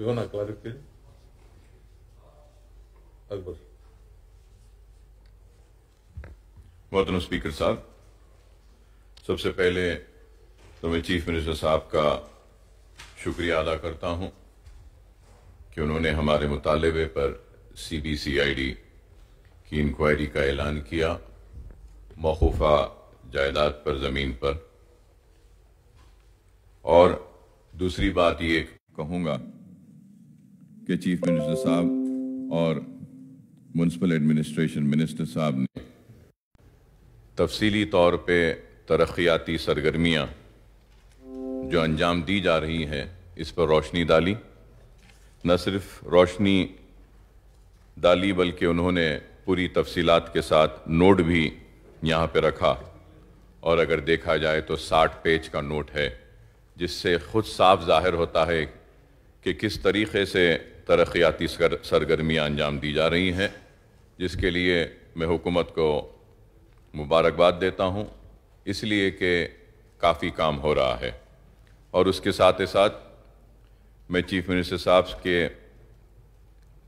We want a clarification. Akbar. मोहतरम speaker साहब सबसे पहले तो मैं चीफ मिनिस्टर साहब का शुक्रिया अदा करता हूं कि उन्होंने हमारे मुतालबे पर C B C I D की इंक्वायरी का ऐलान किया मौकूफ़ा जायदाद पर ज़मीन पर और दूसरी बात ये कहूंगा के चीफ मिनिस्टर साहब और म्यूनसिपल एडमिनिस्ट्रेशन मिनिस्टर साहब ने तफसीली तौर पे तरक्याती सरगर्मियाँ जो अंजाम दी जा रही हैं इस पर रोशनी डाली न सिर्फ रोशनी डाली बल्कि उन्होंने पूरी तफसीलात के साथ नोट भी यहाँ पे रखा और अगर देखा जाए तो साठ पेज का नोट है जिससे खुद साफ जाहिर होता है कि किस तरीके से तरक्याती सर, सरगर्मियाँ अंजाम दी जा रही हैं जिसके लिए मैं हुकूमत को मुबारकबाद देता हूँ इसलिए कि काफ़ी काम हो रहा है और उसके साथ ही साथ मैं चीफ़ मिनिस्टर साहब के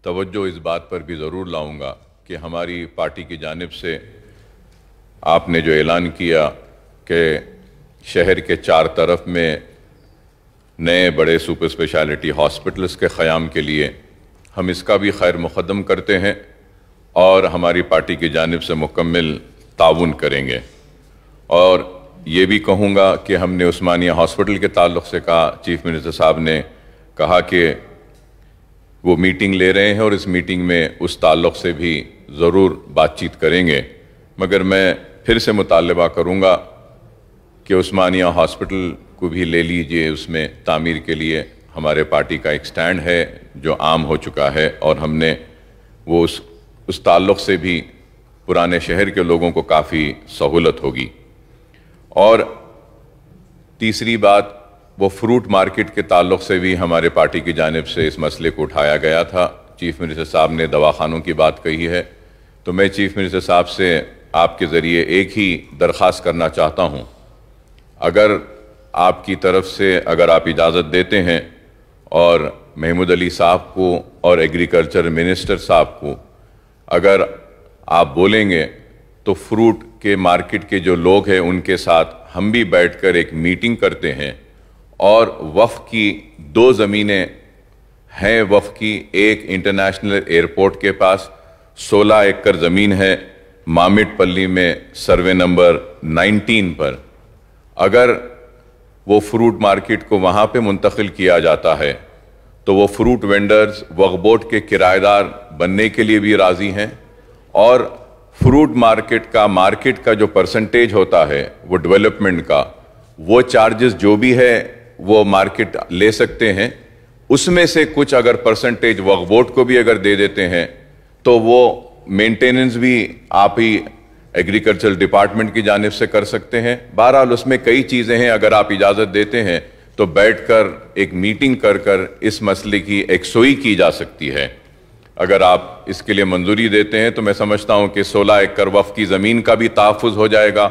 तवज्जो इस बात पर भी ज़रूर लाऊंगा कि हमारी पार्टी की जानब से आपने जो ऐलान किया कि शहर के चार तरफ में नए बड़े सुपर स्पेशलिटी हॉस्पिटल्स के क़्याम के लिए हम इसका भी खैर मुकदम करते हैं और हमारी पार्टी की जानब से मुकम्मल ताउन करेंगे और ये भी कहूँगा कि हमने उस्मानिया हॉस्पिटल के ताल्लुक से कहा चीफ़ मिनिस्टर साहब ने कहा कि वो मीटिंग ले रहे हैं और इस मीटिंग में उस ताल्लुक से भी ज़रूर बातचीत करेंगे मगर मैं फिर से मुतालबा करूँगा कि उस्मानिया हॉस्पिटल को भी ले लीजिए उसमें तामीर के लिए हमारे पार्टी का एक स्टैंड है जो आम हो चुका है और हमने वो उस उस ताल्लुक़ से भी पुराने शहर के लोगों को काफ़ी सहूलत होगी और तीसरी बात वो फ्रूट मार्केट के ताल्लुक से भी हमारे पार्टी की जानब से इस मसले को उठाया गया था चीफ मिनिस्टर साहब ने दवाखानों की बात कही है तो मैं चीफ मिनिस्टर साहब से आपके ज़रिए एक ही दरख्वास्त करना चाहता हूँ अगर आपकी तरफ से अगर आप इजाज़त देते हैं और महमूद अली साहब को और एग्रीकल्चर मिनिस्टर साहब को अगर आप बोलेंगे तो फ्रूट के मार्केट के जो लोग हैं उनके साथ हम भी बैठकर एक मीटिंग करते हैं और वफ़ की दो ज़मीनें हैं वफ़ की एक इंटरनेशनल एयरपोर्ट के पास 16 एकड़ ज़मीन है मामिट पल्ली में सर्वे नंबर 19 पर अगर वो फ्रूट मार्केट को वहाँ पे मुंतकिल किया जाता है तो वो फ्रूट वेंडर्स वगबोट के किराएदार बनने के लिए भी राज़ी हैं और फ्रूट मार्केट का मार्केट का जो परसेंटेज होता है वो डेवलपमेंट का वो चार्जेस जो भी है वो मार्केट ले सकते हैं उसमें से कुछ अगर परसेंटेज वगबोट को भी अगर दे देते हैं तो वो मेंटेनेंस भी आप ही एग्रीकल्चर डिपार्टमेंट की जानब से कर सकते हैं बहरहाल उसमें कई चीज़ें हैं अगर आप इजाज़त देते हैं तो बैठकर एक मीटिंग कर कर इस मसले की एक्सोई की जा सकती है अगर आप इसके लिए मंजूरी देते हैं तो मैं समझता हूँ कि सोलह एकड़ वफ़ की ज़मीन का भी तहफ़ हो जाएगा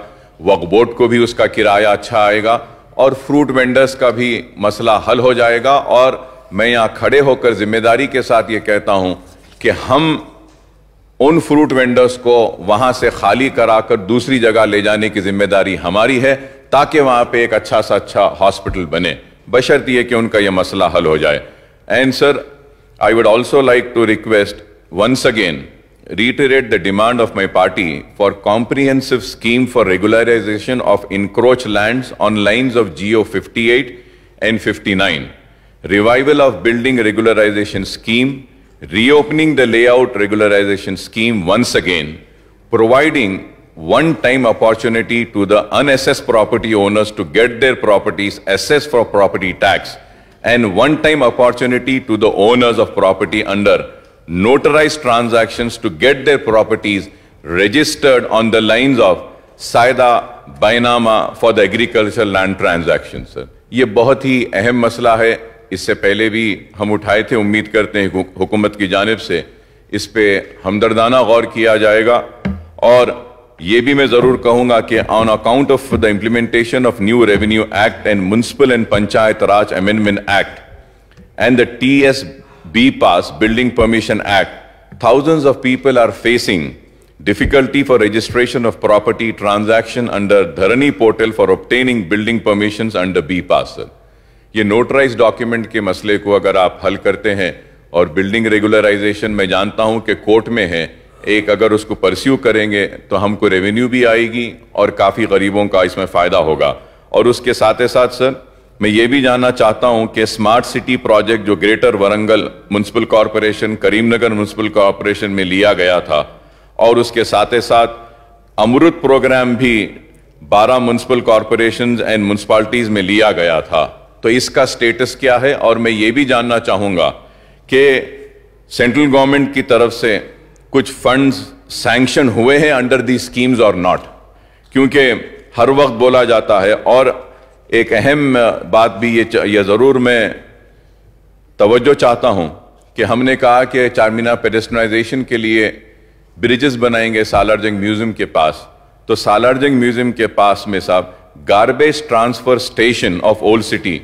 वक बोर्ड को भी उसका किराया अच्छा आएगा और फ्रूट वेंडर्स का भी मसला हल हो जाएगा और मैं यहाँ खड़े होकर जिम्मेदारी के साथ ये कहता हूँ कि हम उन फ्रूट वेंडर्स को वहां से खाली कराकर दूसरी जगह ले जाने की जिम्मेदारी हमारी है ताकि वहां पे एक अच्छा सा अच्छा हॉस्पिटल बने बशर्त यह कि उनका यह मसला हल हो जाए and sir I would also like to request once again reiterate the demand of my party for comprehensive scheme for regularisation of encroach land on line of GO fifty eight and fifty nine revival of building regularisation scheme reopening the layout regularization scheme once again, providing one-time opportunity to the unassessed property owners to get their properties assessed for property tax and one-time opportunity to the owners of property under notarized transactions to get their properties registered on the lines of Saida Bainama for the agricultural land transactions, sir ये बहुत ही अहम मसला इससे पहले भी हम उठाए थे उम्मीद करते हैं हुकूमत की जानब से इस पर हमदर्दाना गौर किया जाएगा और ये भी मैं ज़रूर कहूंगा कि on account of the implementation of new revenue act and municipal and Panchayat Raj amendment act and the T S B pass building permission act thousand of people are facing difficulty for registration of property transaction under Dharani portal for obtaining building permission under B pass sir ये notarise document के मसले को अगर आप हल करते हैं और बिल्डिंग रेगुलराइजेशन में जानता हूं कि कोर्ट में है एक अगर उसको परस्यू करेंगे तो हमको रेवेन्यू भी आएगी और काफ़ी गरीबों का इसमें फ़ायदा होगा और उसके साथ ही साथ सर मैं ये भी जानना चाहता हूं कि स्मार्ट सिटी प्रोजेक्ट जो greater Warangal municipal corporation Karimnagar municipal corporation में लिया गया था और उसके साथ ही साथ अमृत प्रोग्राम भी बारह म्यूनसिपल कॉरपोरेशन एंड म्यूनसिपाल्टीज़ में लिया गया था तो इसका स्टेटस क्या है और मैं ये भी जानना चाहूंगा कि सेंट्रल गवर्नमेंट की तरफ से कुछ फंड्स सैंक्शन हुए हैं अंडर दी स्कीम्स और नॉट क्योंकि हर वक्त बोला जाता है और एक अहम बात भी ये ये ज़रूर मैं तवज्जो चाहता हूं कि हमने कहा कि मीना पेडेस्टनाइजेशन के लिए ब्रिजेस बनाएंगे सालारजंग म्यूज़ियम के पास तो सालारजंग म्यूज़ियम के पास में साहब garbage transfer station of old city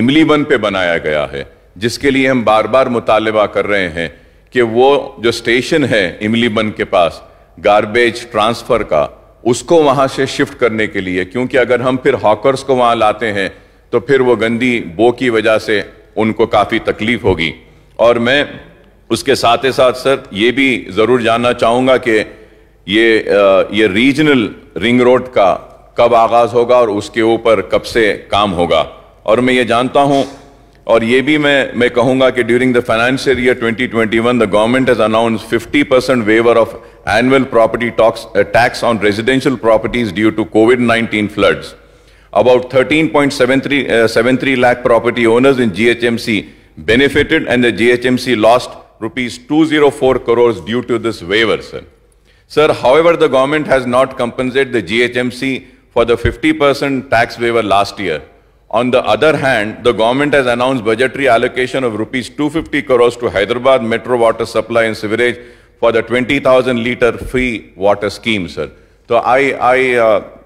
Imlibun पे बनाया गया है जिसके लिए हम बार बार मुतालबा कर रहे हैं कि वो जो स्टेशन है इमली बन के पास गार्बेज ट्रांसफ़र का उसको वहाँ से शिफ्ट करने के लिए क्योंकि अगर हम फिर हॉकर्स को वहाँ लाते हैं तो फिर वो गंदी बो की वजह से उनको काफ़ी तकलीफ़ होगी और मैं उसके साथ ही साथ सर ये भी ज़रूर जानना चाहूँगा कि ये ये रीजनल रिंग रोड का कब आगाज़ होगा और उसके ऊपर कब से काम होगा और मैं ये जानता हूं और ये भी मैं मैं कहूंगा कि during the financial year 2021 the government has announce 50 percent waiver of annual property tax on residential properties due to covid nineteen floods about thirteen point seven three lakh property owners in see benefited and the G H M C lost rupees two zero four crores due to this waiver sir sir however the government has not compensate the G H M C for the fifty percent tax waiver last year On the other hand, the government has announced budgetary allocation of rupees 250 crores to Hyderabad Metro Water Supply and Sewerage for the 20,000 litre free water scheme, sir. So I, I uh,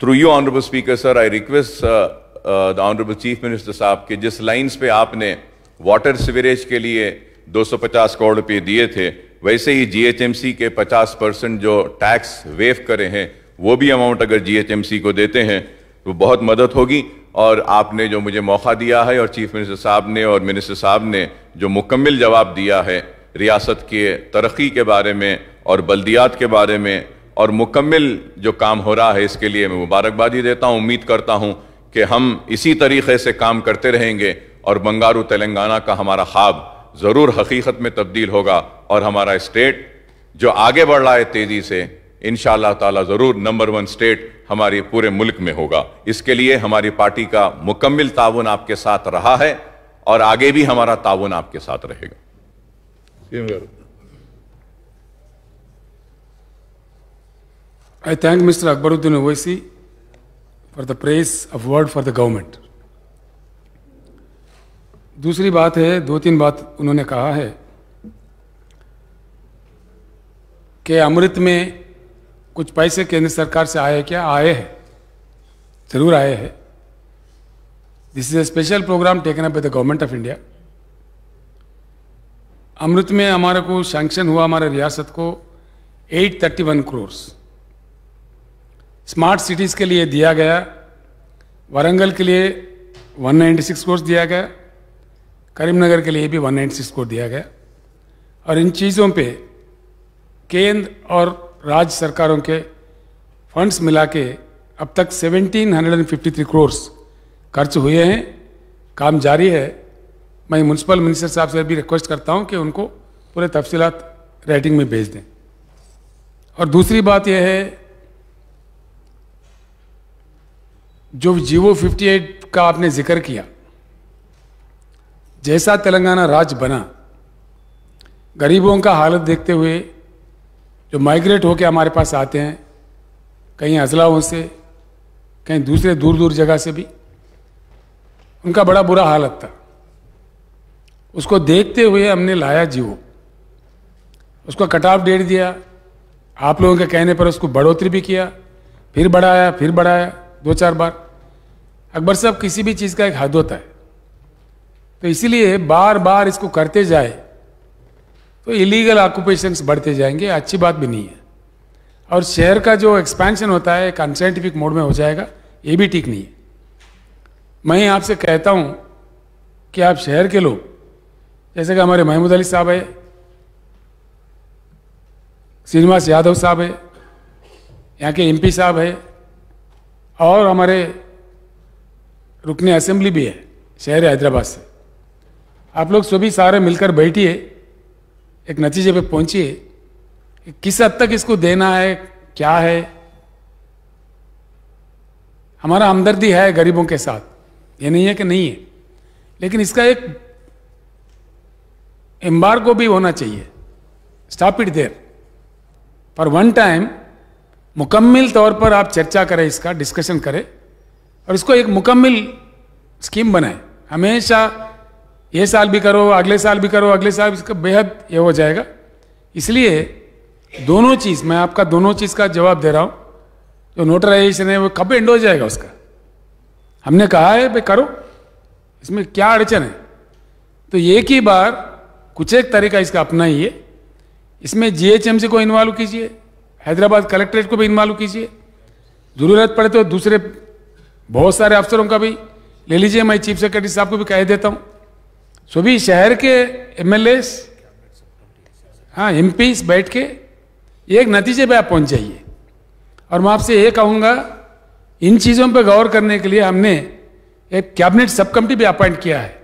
through you, Honorable Speaker, sir, I request uh, uh, the Honorable Chief Minister sir, that just lines pe aapne water sewerage ke liye 250 crore diye दिए वैसे ही GHMC के 50 percent जो tax wave करे हैं वो भी amount अगर GHMC को देते हैं तो बहुत मदद होगी और आपने जो मुझे मौका दिया है और चीफ मिनिस्टर साहब ने और मिनिस्टर साहब ने जो मुकम्मल जवाब दिया है रियासत के तरक्की के बारे में और बल्दियात के बारे में और मुकम्मल जो काम हो रहा है इसके लिए मैं मुबारकबादी देता हूँ उम्मीद करता हूँ कि हम इसी तरीके से काम करते रहेंगे और बंगारू तेलंगाना का हमारा ख्वाब ज़रूर हकीकत में तब्दील होगा और हमारा स्टेट जो आगे बढ़ रहा है तेज़ी से इन ताला ज़रूर नंबर वन स्टेट हमारे पूरे मुल्क में होगा इसके लिए हमारी पार्टी का मुकम्मल ताउन आपके साथ रहा है और आगे भी हमारा ताउन आपके साथ रहेगा I thank mister Akbaruddin Owaisi for the press of word for the दूसरी बात है दो तीन बात उन्होंने कहा है कि अमृत में कुछ पैसे केंद्र सरकार से आए क्या आए हैं जरूर आए हैं this is a special programme taken up by the government of India Amrut में हमारे को सैंक्शन हुआ हमारे रियासत को 831 क्रोर्स स्मार्ट सिटीज़ के लिए दिया गया वारंगल के लिए 196 नाइन्टी दिया गया करीमनगर के लिए भी 196 नाइन्टी दिया गया और इन चीज़ों पे केंद्र और राज्य सरकारों के फंड्स मिला के अब तक 1753 करोड़ खर्च हुए हैं काम जारी है मैं म्यूनसिपल मिनिस्टर साहब से भी रिक्वेस्ट करता हूं कि उनको पूरे तफसीत राइटिंग में भेज दें और दूसरी बात यह है जो जीवो 58 का आपने जिक्र किया जैसा तेलंगाना राज्य बना गरीबों का हालत देखते हुए जो माइग्रेट होकर हमारे पास आते हैं कहीं अजलाओं से कहीं दूसरे दूर दूर जगह से भी उनका बड़ा बुरा हालत था उसको देखते हुए हमने लाया जीवो उसका कटाव डेट दिया आप लोगों के कहने पर उसको बढ़ोतरी भी किया फिर बढ़ाया फिर बढ़ाया दो चार बार अकबर साहब किसी भी चीज़ का एक हद होता है तो इसीलिए बार बार इसको करते जाए तो इलीगल ऑक्यूपेशन बढ़ते जाएंगे अच्छी बात भी नहीं है और शहर का जो एक्सपेंशन होता है एक अनसाइंटिफिक मोड में हो जाएगा ये भी ठीक नहीं है मैं आपसे कहता हूँ कि आप शहर के लोग जैसे कि हमारे महमूद अली साहब है श्रीनिवास यादव साहब है यहाँ के एम साहब है और हमारे रुकने असेंबली भी है शहर हैदराबाद से आप लोग सभी सारे मिलकर बैठिए एक नतीजे पे पहुंचिए किस हद तक इसको देना है क्या है हमारा हमदर्दी है गरीबों के साथ ये नहीं है कि नहीं है लेकिन इसका एक को भी होना चाहिए स्टॉप इट देर पर वन टाइम मुकम्मल तौर पर आप चर्चा करें इसका डिस्कशन करें और इसको एक मुकम्मल स्कीम बनाए हमेशा ये साल भी करो अगले साल भी करो अगले साल इसका बेहद ये हो जाएगा इसलिए दोनों चीज़ मैं आपका दोनों चीज़ का जवाब दे रहा हूँ जो नोटराइजेशन है वो कब एंड हो जाएगा उसका हमने कहा है भाई करो इसमें क्या अड़चन है तो एक ही बार कुछ एक तरीका इसका अपना ही है इसमें जीएचएमसी को इन्वॉल्व कीजिए हैदराबाद कलेक्ट्रेट को भी इन्वॉल्व कीजिए ज़रूरत पड़े तो दूसरे बहुत सारे अफसरों का भी ले लीजिए मैं चीफ सेक्रेटरी साहब को भी कह देता हूँ सुबह शहर के एम एल एस हाँ एम बैठ के एक नतीजे पे आप पहुंच जाइए और मैं आपसे ये कहूँगा इन चीज़ों पर गौर करने के लिए हमने एक कैबिनेट सब कमेटी भी अपॉइंट किया है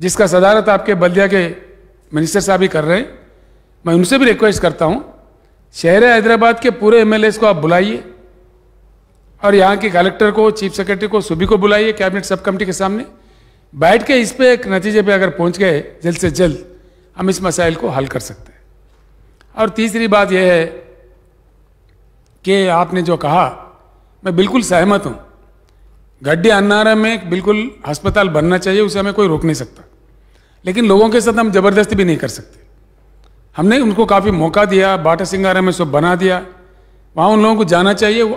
जिसका सदारत आपके बल्दिया के मिनिस्टर साहब ही कर रहे हैं मैं उनसे भी रिक्वेस्ट करता हूँ शहर हैदराबाद के पूरे एम को आप बुलाइए और यहाँ के कलेक्टर को चीफ सेक्रेटरी को सभी को बुलाइए कैबिनेट सब कमेटी के सामने बैठ के इस पे एक नतीजे पे अगर पहुंच गए जल्द से जल्द हम इस मसाइल को हल कर सकते हैं और तीसरी बात यह है कि आपने जो कहा मैं बिल्कुल सहमत हूं गड्ढे अन्नारा में बिल्कुल अस्पताल बनना चाहिए उसे हमें कोई रोक नहीं सकता लेकिन लोगों के साथ हम जबरदस्ती भी नहीं कर सकते हमने उनको काफ़ी मौका दिया बाटा सिंगारा में सब बना दिया वहाँ उन लोगों को जाना चाहिए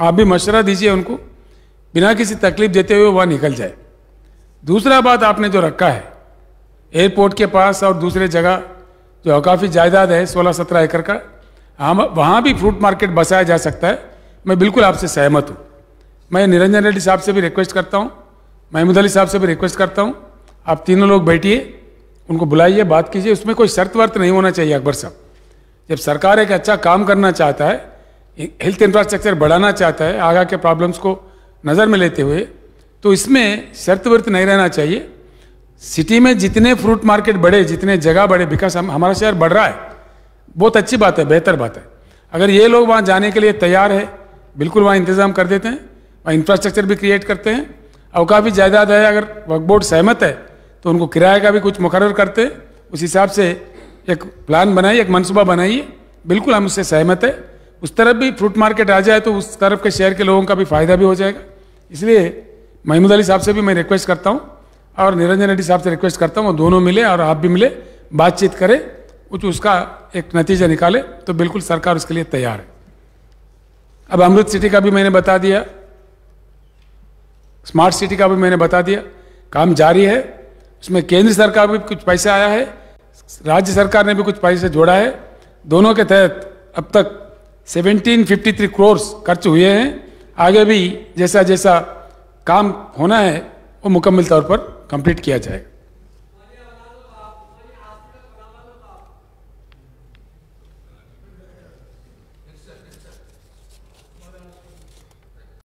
आप भी मशवरा दीजिए उनको बिना किसी तकलीफ देते हुए वह निकल जाए दूसरा बात आपने जो रखा है एयरपोर्ट के पास और दूसरे जगह जो काफ़ी जायदाद है सोलह सत्रह एकड़ का हम वहाँ भी फ्रूट मार्केट बसाया जा सकता है मैं बिल्कुल आपसे सहमत हूँ मैं निरंजन रेड्डी साहब से भी रिक्वेस्ट करता हूँ महमूद अली साहब से भी रिक्वेस्ट करता हूँ आप तीनों लोग बैठिए उनको बुलाइए बात कीजिए उसमें कोई शर्त वर्त नहीं होना चाहिए अकबर साहब जब सरकार एक अच्छा काम करना चाहता है हेल्थ इंफ्रास्ट्रक्चर बढ़ाना चाहता है आगा के प्रॉब्लम्स को नज़र में लेते हुए तो इसमें शर्त वर्त नहीं रहना चाहिए सिटी में जितने फ्रूट मार्केट बढ़े जितने जगह बढ़े बिकॉज हम हमारा शहर बढ़ रहा है बहुत अच्छी बात है बेहतर बात है अगर ये लोग वहाँ जाने के लिए तैयार है बिल्कुल वहाँ इंतज़ाम कर देते हैं वहाँ इंफ्रास्ट्रक्चर भी क्रिएट करते हैं और काफ़ी जायदाद है अगर वर्क बोर्ड सहमत है तो उनको किराए का भी कुछ मुकर करते हैं उस हिसाब से एक प्लान बनाइए एक मनसूबा बनाइए बिल्कुल हम उससे सहमत है उस तरफ भी फ्रूट मार्केट आ जाए तो उस तरफ के शहर के लोगों का भी फायदा भी हो जाएगा इसलिए महमूद अली साहब से भी मैं रिक्वेस्ट करता हूँ और निरंजन रेड्डी साहब से रिक्वेस्ट करता हूँ वो दोनों मिले और आप भी मिले बातचीत करें कुछ उसका एक नतीजा निकाले तो बिल्कुल सरकार उसके लिए तैयार है अब अमृत सिटी का भी मैंने बता दिया स्मार्ट सिटी का भी मैंने बता दिया काम जारी है उसमें केंद्र सरकार भी कुछ पैसे आया है राज्य सरकार ने भी कुछ पैसे जोड़ा है दोनों के तहत अब तक 1753 क्रोर्स खर्च हुए हैं आगे भी जैसा जैसा काम होना है वो मुकम्मल तौर पर कंप्लीट किया जाएगा